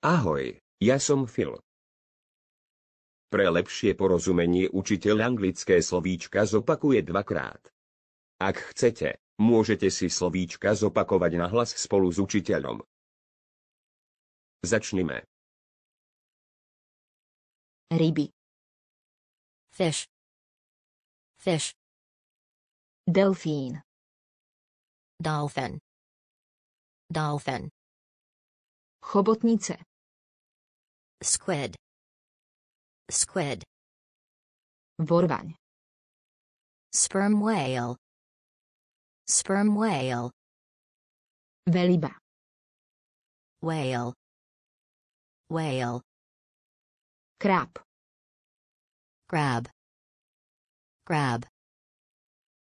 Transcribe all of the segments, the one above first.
Ahoj, ja som Phil. Pre lepšie porozumenie učiteľ anglické slovíčka zopakuje dvakrát. Ak chcete, môžete si slovíčka zopakovať na hlas spolu s učiteľom. Začnime. Ryby. Fish. Fish. Delfín. Dolphin. Dolphin. Chobotnice. Squid. Squid. Borbań. Sperm whale. Sperm whale. Veliba. Whale. Whale. Crab. Crab. Crab.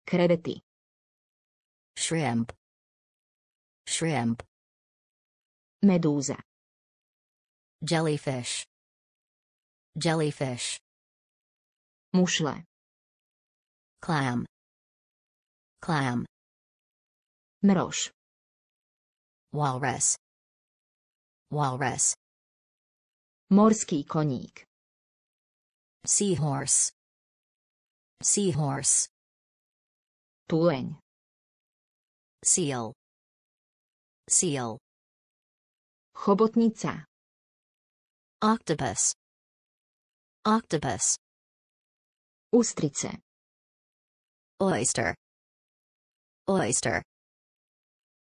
Credity. Shrimp. Shrimp. Medusa. Jellyfish. Jellyfish. Muszle. Clam. Clam. Mroż. Walrus. Walrus. Morski konik. Seahorse. Seahorse. Tuleń. Seal. Seal. Chobotnica. Octopus. Octopus. Ústrice. Oyster. Oyster.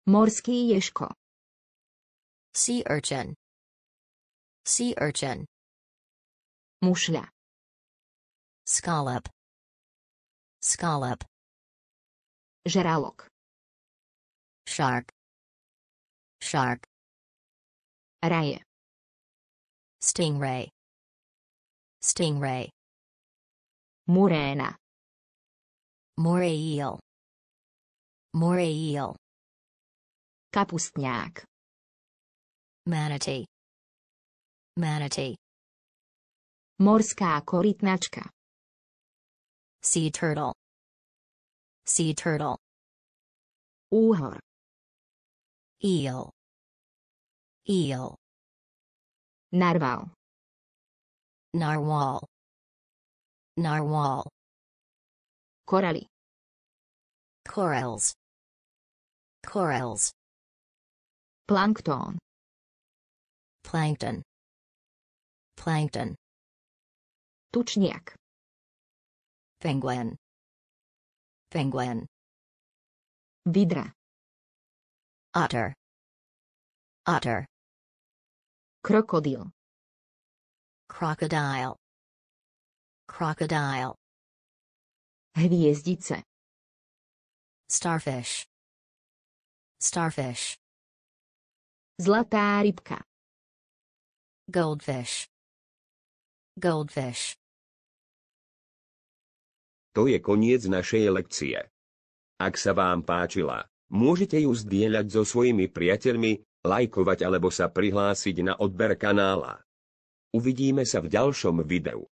Morski ješko. Sea urchin. Sea urchin. Mušľa. Scallop. Scallop. Žralok. Shark. Shark. Raje. Stingray. Stingray. Morena. moray eel, Kapustňák. Manatee. Manatee. Morská korytnačka. Sea turtle. Sea turtle. Úhor. Eel. Eel. Narwhal. Narwhal. Narwhal. Corally. Corals. Corals. Plankton. Plankton. Plankton. Tuczniak. Penguin. Penguin. Vidra. Otter. Otter. Krokodil. Krokodil. Krokodil. Hviezdice. Starfish. Starfish. Zlatá rybka. Goldfish. Goldfish. To je koniec našej lekcie. Ak sa vám páčila, môžete ju zdieľať so svojimi priateľmi, lajkovať alebo sa prihlásiť na odber kanála. Uvidíme sa v ďalšom videu.